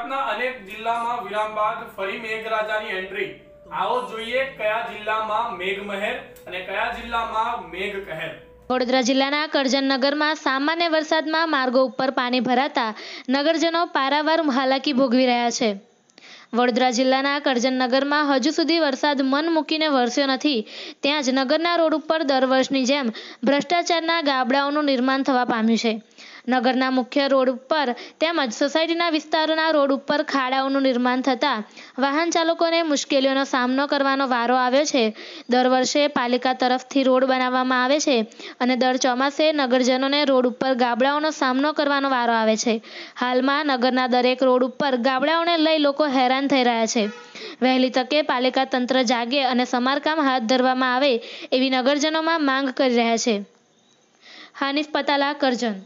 ગુજરાતના અનેક જિલ્લામાં વિરામ બાદ ફરી મેઘરાજાની એન્ટ્રી આવો જોઈએ કયા જિલ્લામાં મેઘ મહેર અને કયા જિલ્લામાં મેઘ કહેર વડોદરા જિલ્લાના કરજણનગરમાં સામાન્ય વરસાદમાં માર્ગો ઉપર પાણી ભરાતા નગરજનો પારાવાર હાલાકી ભોગવી રહ્યા છે વડોદરા જિલ્લાના કરજણનગરમાં હજુ સુધી વરસાદ મન મૂકીને વરસ્યો નથી ત્યાં જ નગરના રોડ ઉપર દર વર્ષની જેમ ભ્રષ્ટાચારના ગાબડાઓનું નિર્માણ થવા પામ્યું છે નગરના મુખ્ય રોડ ઉપર તેમજ સોસાયટીના વિસ્તારોના રોડ ઉપર ખાડાઓનું નિર્માણ થતાં વાહન ચાલકોને મુશ્કેલીઓનો સામનો કરવાનો વારો આવ્યો છે દર વર્ષે પાલિકા તરફથી રોડ બનાવવામાં આવે છે અને દર ચોમાસે નગરજનોને રોડ ઉપર ગાબડાઓનો સામનો કરવાનો વારો આવે છે હાલમાં નગરના દરેક રોડ ઉપર ગાબડાઓને લઈ લોકો હેરાન થઈ રહ્યા છે વહેલી તકે પાલિકા તંત્ર જાગે અને સમારકામ હાથ ધરવામાં આવે એવી નગરજનોમાં માંગ કરી રહ્યા છે હાનિફ પતાલા કરજણ